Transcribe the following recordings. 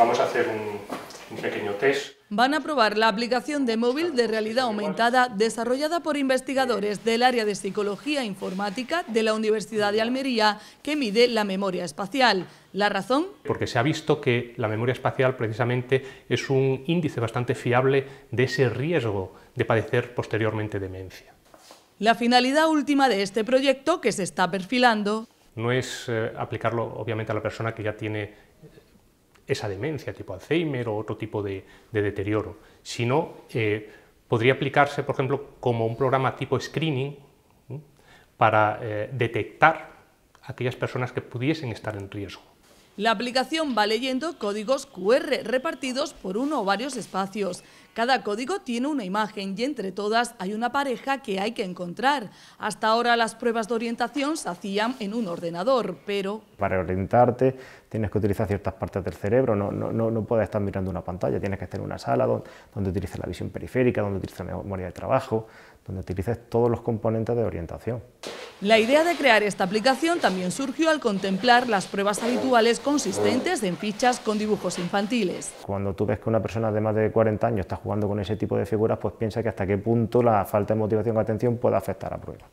Vamos a hacer un, pequeño test. Van a probar la aplicación de móvil de realidad aumentada desarrollada por investigadores del área de Psicología Informática de la Universidad de Almería que mide la memoria espacial. ¿La razón? Porque se ha visto que la memoria espacial precisamente es un índice bastante fiable de ese riesgo de padecer posteriormente demencia. La finalidad última de este proyecto que se está perfilando no es eh, aplicarlo obviamente a la persona que ya tiene esa demencia tipo Alzheimer o otro tipo de, deterioro, sino eh, podría aplicarse, por ejemplo, como un programa tipo screening para eh, detectar aquellas personas que pudiesen estar en riesgo. La aplicación va leyendo códigos QR repartidos por uno o varios espacios. Cada código tiene una imagen y entre todas hay una pareja que hay que encontrar. Hasta ahora las pruebas de orientación se hacían en un ordenador, pero... Para orientarte tienes que utilizar ciertas partes del cerebro, no, no, puedes estar mirando una pantalla, tienes que estar en una sala donde, donde utilices la visión periférica, donde utilices la memoria de trabajo, donde utilices todos los componentes de orientación. La idea de crear esta aplicación también surgió al contemplar las pruebas habituales consistentes en fichas con dibujos infantiles. Cuando tú ves que una persona de más de 40 años está jugando con ese tipo de figuras, pues piensa que hasta qué punto la falta de motivación o atención puede afectar a la prueba.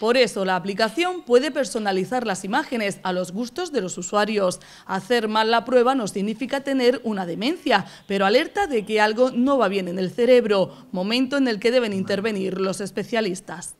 Por eso, la aplicación puede personalizar las imágenes a los gustos de los usuarios. Hacer mal la prueba no significa tener una demencia, pero alerta de que algo no va bien en el cerebro, momento en el que deben intervenir los especialistas.